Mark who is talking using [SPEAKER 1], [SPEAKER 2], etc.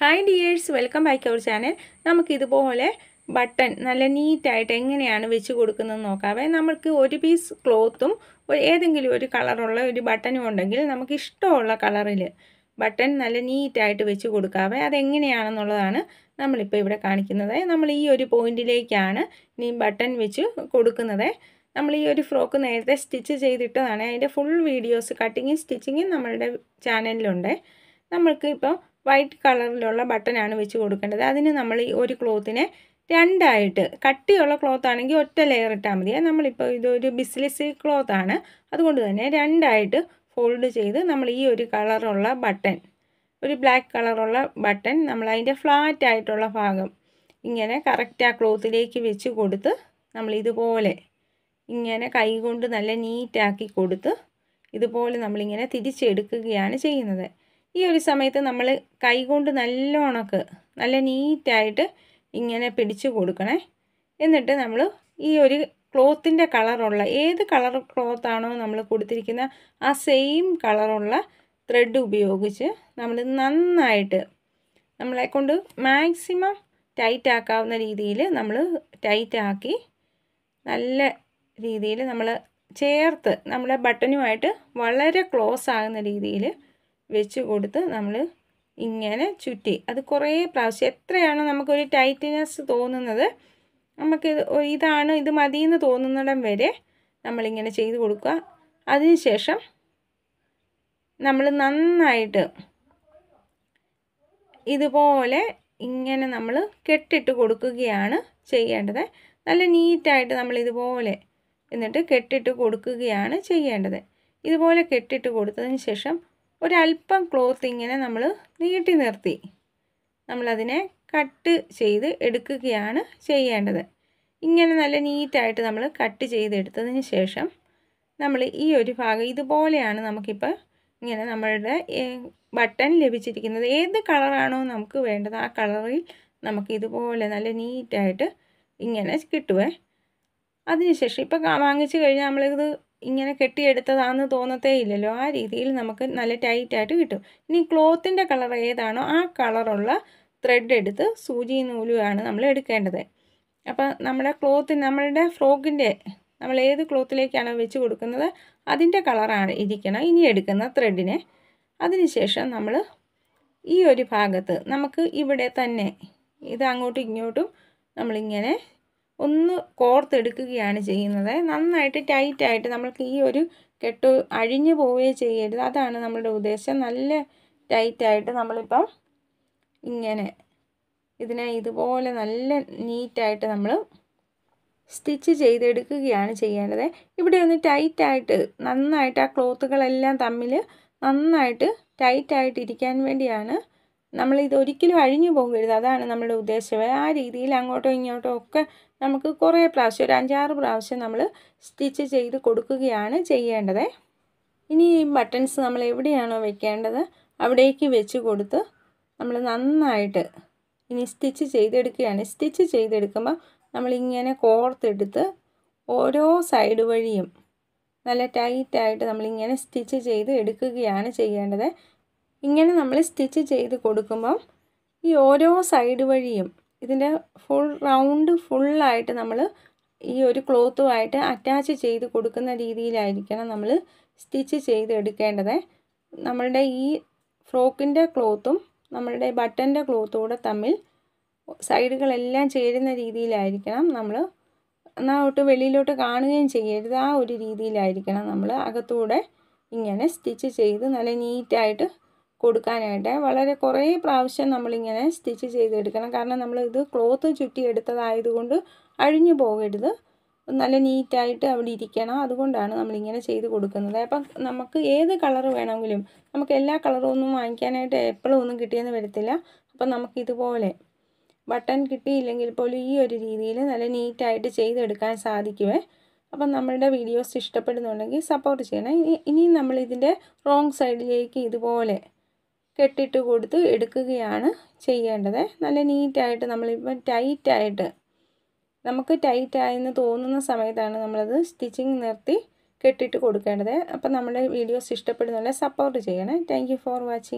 [SPEAKER 1] hi dears welcome back our channel നമുക്കിതുപോലെ button നല്ല നീറ്റായിട്ട് എങ്ങനെയാണ് വെച്ച് കൊടുക്കുന്നത് നോക്കാവേ നമുക്ക് ഒരു പീസ് ക്ലോത്തും ഏതെങ്കിലും ഒരു കളറുള്ള ഒരു ബട്ടനും ഉണ്ടെങ്കിൽ നമുക്ക് ഇഷ്ടമുള്ള കളറിൽ ബട്ടൺ നല്ല നീറ്റായിട്ട് വെച്ച് കൊടുക്കാവേ അതെങ്ങനെയാണെന്നുള്ളതാണ് നമ്മളിപ്പോൾ ഇവിടെ കാണിക്കുന്നത് നമ്മൾ ഈ ഒരു പോയിന്റിലേക്കാണ് ഇനി ബട്ടൺ വെച്ച് കൊടുക്കുന്നത് നമ്മൾ ഈ ഒരു ഫ്രോക്ക് നേരത്തെ സ്റ്റിച്ച് ചെയ്തിട്ടതാണ് അതിൻ്റെ ഫുൾ വീഡിയോസ് കട്ടിങ്ങും സ്റ്റിച്ചിങ്ങും നമ്മളുടെ ചാനലിലുണ്ട് നമ്മൾക്ക് ഇപ്പോൾ വൈറ്റ് കളറിലുള്ള ബട്ടനാണ് വെച്ച് കൊടുക്കേണ്ടത് അതിന് നമ്മൾ ഈ ഒരു ക്ലോത്തിനെ രണ്ടായിട്ട് കട്ടിയുള്ള ക്ലോത്ത് ആണെങ്കിൽ ഒറ്റ ലെയർ ഇട്ടാൽ മതി നമ്മളിപ്പോൾ ഇതൊരു ബിസിനസ് ക്ലോത്ത് ആണ് അതുകൊണ്ട് തന്നെ രണ്ടായിട്ട് ഫോൾഡ് ചെയ്ത് നമ്മൾ ഈ ഒരു കളറുള്ള ബട്ടൺ ഒരു ബ്ലാക്ക് കളറുള്ള ബട്ടൺ നമ്മൾ അതിൻ്റെ ഫ്ലാറ്റ് ആയിട്ടുള്ള ഭാഗം ഇങ്ങനെ കറക്റ്റ് ആ ക്ലോത്തിലേക്ക് വെച്ച് കൊടുത്ത് നമ്മൾ ഇതുപോലെ ഇങ്ങനെ കൈകൊണ്ട് നല്ല നീറ്റാക്കി കൊടുത്ത് ഇതുപോലെ നമ്മളിങ്ങനെ തിരിച്ചെടുക്കുകയാണ് ചെയ്യുന്നത് ഈ ഒരു സമയത്ത് നമ്മൾ കൈകൊണ്ട് നല്ലോണക്ക് നല്ല നീറ്റായിട്ട് ഇങ്ങനെ പിടിച്ചു കൊടുക്കണേ എന്നിട്ട് നമ്മൾ ഈ ഒരു ക്ലോത്തിൻ്റെ കളറുള്ള ഏത് കളർ ക്ലോത്താണോ നമ്മൾ കൊടുത്തിരിക്കുന്ന ആ സെയിം കളറുള്ള ത്രെഡ് ഉപയോഗിച്ച് നമ്മൾ നന്നായിട്ട് നമ്മളെ കൊണ്ട് മാക്സിമം ടൈറ്റ് ആക്കാവുന്ന രീതിയിൽ നമ്മൾ ടൈറ്റ് ആക്കി നല്ല രീതിയിൽ നമ്മൾ ചേർത്ത് നമ്മളെ ബട്ടനുമായിട്ട് വളരെ ക്ലോസ് ആകുന്ന രീതിയിൽ വെച്ച് കൊടുത്ത് നമ്മൾ ഇങ്ങനെ ചുറ്റി അത് കുറേ പ്രാവശ്യം എത്രയാണോ നമുക്കൊരു ടൈറ്റ്നെസ് തോന്നുന്നത് നമുക്ക് ഇതാണ് ഇത് മതിയെന്ന് തോന്നുന്നിടം വരെ നമ്മളിങ്ങനെ ചെയ്ത് കൊടുക്കുക അതിനുശേഷം നമ്മൾ നന്നായിട്ട് ഇതുപോലെ ഇങ്ങനെ നമ്മൾ കെട്ടിട്ട് കൊടുക്കുകയാണ് ചെയ്യേണ്ടത് നല്ല നീറ്റായിട്ട് നമ്മൾ ഇതുപോലെ എന്നിട്ട് കെട്ടിട്ട് കൊടുക്കുകയാണ് ചെയ്യേണ്ടത് ഇതുപോലെ കെട്ടിട്ട് കൊടുത്തതിന് ശേഷം ഒരല്പം ക്ലോത്ത് ഇങ്ങനെ നമ്മൾ നീട്ടി നിർത്തി നമ്മളതിനെ കട്ട് ചെയ്ത് എടുക്കുകയാണ് ചെയ്യേണ്ടത് ഇങ്ങനെ നല്ല നീറ്റായിട്ട് നമ്മൾ കട്ട് ചെയ്തെടുത്തതിന് ശേഷം നമ്മൾ ഈ ഒരു ഭാഗം ഇതുപോലെയാണ് നമുക്കിപ്പോൾ ഇങ്ങനെ നമ്മളുടെ ബട്ടൺ ലഭിച്ചിരിക്കുന്നത് ഏത് കളറാണോ നമുക്ക് വേണ്ടത് ആ കളറിൽ നമുക്ക് ഇതുപോലെ നല്ല നീറ്റായിട്ട് ഇങ്ങനെ കിട്ടുവേ അതിനുശേഷം ഇപ്പോൾ വാങ്ങിച്ചു കഴിഞ്ഞാൽ നമ്മളിത് ഇങ്ങനെ കെട്ടിയെടുത്തതാണെന്ന് തോന്നത്തേ ഇല്ലല്ലോ ആ രീതിയിൽ നമുക്ക് നല്ല ടൈറ്റായിട്ട് കിട്ടും ഇനി ക്ലോത്തിൻ്റെ കളർ ഏതാണോ ആ കളറുള്ള ത്രെഡ് എടുത്ത് സൂചി നൂലുമാണ് നമ്മൾ എടുക്കേണ്ടത് അപ്പോൾ നമ്മുടെ ക്ലോത്ത് നമ്മളുടെ ഫ്രോക്കിൻ്റെ നമ്മൾ ഏത് ക്ലോത്തിലേക്കാണോ വെച്ച് കൊടുക്കുന്നത് അതിൻ്റെ കളറാണ് ഇരിക്കണം ഇനി എടുക്കുന്ന ത്രെഡിനെ അതിനുശേഷം നമ്മൾ ഈ ഒരു ഭാഗത്ത് നമുക്ക് ഇവിടെ തന്നെ ഇത് അങ്ങോട്ടും ഇങ്ങോട്ടും നമ്മളിങ്ങനെ ഒന്ന് കോർത്തെടുക്കുകയാണ് ചെയ്യുന്നത് നന്നായിട്ട് ടൈറ്റായിട്ട് നമ്മൾക്ക് ഈ ഒരു കെട്ട് അഴിഞ്ഞു പോവുകയേ ചെയ്യരുത് അതാണ് നമ്മളുടെ ഉദ്ദേശം നല്ല ടൈറ്റായിട്ട് നമ്മളിപ്പം ഇങ്ങനെ ഇതിനെ ഇതുപോലെ നല്ല നീറ്റായിട്ട് നമ്മൾ സ്റ്റിച്ച് ചെയ്തെടുക്കുകയാണ് ചെയ്യേണ്ടത് ഇവിടെ ഒന്ന് ടൈറ്റായിട്ട് നന്നായിട്ട് ആ ക്ലോത്തുകളെല്ലാം തമ്മിൽ നന്നായിട്ട് ടൈറ്റായിട്ട് വേണ്ടിയാണ് നമ്മളിത് ഒരിക്കലും അഴിഞ്ഞു പോകരുത് അതാണ് നമ്മുടെ ഉദ്ദേശം ആ രീതിയിൽ അങ്ങോട്ടോ ഇങ്ങോട്ടോ ഒക്കെ നമുക്ക് കുറേ പ്രാവശ്യം ഒരു അഞ്ചാറ് പ്രാവശ്യം നമ്മൾ സ്റ്റിച്ച് ചെയ്ത് കൊടുക്കുകയാണ് ചെയ്യേണ്ടത് ഇനി ഈ ബട്ടൺസ് നമ്മൾ എവിടെയാണോ വെക്കേണ്ടത് അവിടേക്ക് വെച്ച് കൊടുത്ത് നമ്മൾ നന്നായിട്ട് ഇനി സ്റ്റിച്ച് ചെയ്തെടുക്കുകയാണ് സ്റ്റിച്ച് ചെയ്തെടുക്കുമ്പോൾ നമ്മളിങ്ങനെ കോർത്തെടുത്ത് ഓരോ സൈഡ് വഴിയും നല്ല ടൈറ്റായിട്ട് നമ്മളിങ്ങനെ സ്റ്റിച്ച് ചെയ്ത് എടുക്കുകയാണ് ചെയ്യേണ്ടത് ഇങ്ങനെ നമ്മൾ സ്റ്റിച്ച് ചെയ്ത് കൊടുക്കുമ്പം ഈ ഓരോ സൈഡ് വഴിയും ഇതിൻ്റെ ഫുൾ റൗണ്ട് ഫുള്ളായിട്ട് നമ്മൾ ഈ ഒരു ക്ലോത്തുമായിട്ട് അറ്റാച്ച് ചെയ്ത് കൊടുക്കുന്ന രീതിയിലായിരിക്കണം നമ്മൾ സ്റ്റിച്ച് ചെയ്ത് എടുക്കേണ്ടത് നമ്മളുടെ ഈ ഫ്രോക്കിൻ്റെ ക്ലോത്തും നമ്മളുടെ ബട്ടൻ്റെ ക്ലോത്തും കൂടെ തമ്മിൽ സൈഡുകളെല്ലാം ചേരുന്ന രീതിയിലായിരിക്കണം നമ്മൾ എന്നാൽ ഒട്ട് വെളിയിലോട്ട് കാണുകയും ചെയ്യരുത് ആ ഒരു രീതിയിലായിരിക്കണം നമ്മൾ അകത്തൂടെ ഇങ്ങനെ സ്റ്റിച്ച് ചെയ്ത് നല്ല നീറ്റായിട്ട് കൊടുക്കാനായിട്ട് വളരെ കുറേ പ്രാവശ്യം നമ്മളിങ്ങനെ സ്റ്റിച്ച് ചെയ്തെടുക്കണം കാരണം നമ്മൾ ഇത് ക്ലോത്ത് ചുറ്റിയെടുത്തതായതുകൊണ്ട് അഴിഞ്ഞു പോകരുത് നല്ല നീറ്റായിട്ട് അവിടെ ഇരിക്കണം അതുകൊണ്ടാണ് നമ്മളിങ്ങനെ ചെയ്ത് കൊടുക്കുന്നത് അപ്പം നമുക്ക് ഏത് കളർ വേണമെങ്കിലും നമുക്ക് എല്ലാ കളറും ഒന്നും വാങ്ങിക്കാനായിട്ട് എപ്പോഴും ഒന്നും കിട്ടിയെന്ന് വരത്തില്ല അപ്പം നമുക്ക് ഇതുപോലെ ബട്ടൺ കിട്ടിയില്ലെങ്കിൽ പോലും ഈ ഒരു രീതിയിൽ നല്ല നീറ്റായിട്ട് ചെയ്തെടുക്കാൻ സാധിക്കുമേ അപ്പം നമ്മളുടെ വീഡിയോസ് ഇഷ്ടപ്പെടുന്നുണ്ടെങ്കിൽ സപ്പോർട്ട് ചെയ്യണം ഇനി നമ്മളിതിൻ്റെ റോങ് സൈഡിലേക്ക് ഇതുപോലെ കെട്ടിട്ട് കൊടുത്ത് എടുക്കുകയാണ് ചെയ്യേണ്ടത് നല്ല നീറ്റായിട്ട് നമ്മളിപ്പം ടൈറ്റായിട്ട് നമുക്ക് ടൈറ്റായെന്ന് തോന്നുന്ന സമയത്താണ് നമ്മളത് സ്റ്റിച്ചിങ് നിർത്തി കെട്ടിട്ട് കൊടുക്കേണ്ടത് അപ്പം നമ്മുടെ വീഡിയോസ് ഇഷ്ടപ്പെടുന്നവരെ സപ്പോർട്ട് ചെയ്യണേ താങ്ക് ഫോർ വാച്ചിങ്